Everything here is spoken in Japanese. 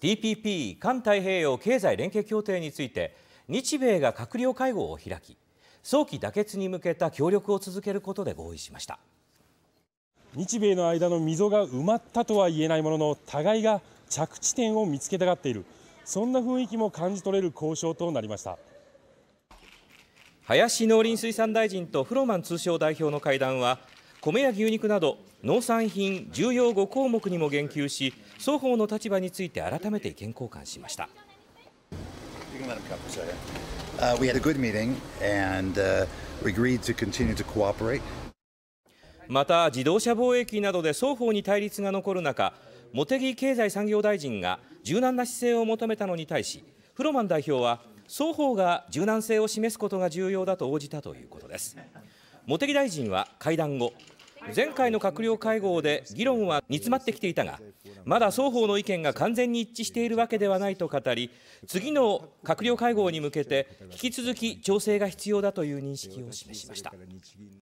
TPP= 環太平洋経済連携協定について日米が閣僚会合を開き早期妥結に向けた協力を続けることで合意しました日米の間の溝が埋まったとは言えないものの互いが着地点を見つけたがっているそんな雰囲気も感じ取れる交渉となりました林農林水産大臣とフロマン通商代表の会談は米や牛肉など農産品重要5項目にも言及し双方の立場について改めて意見交換しました。また自動車貿易などで双方に対立が残る中茂木経済産業大臣が柔軟な姿勢を求めたのに対しフロマン代表は双方が柔軟性を示すことが重要だと応じたということです。茂木大臣は会談後前回の閣僚会合で議論は煮詰まってきていたがまだ双方の意見が完全に一致しているわけではないと語り次の閣僚会合に向けて引き続き調整が必要だという認識を示しました。